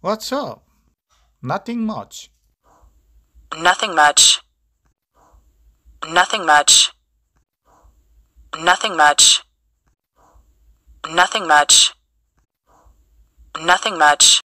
What's up? Nothing much. Nothing much. Nothing much. Nothing much. Nothing much. Nothing much.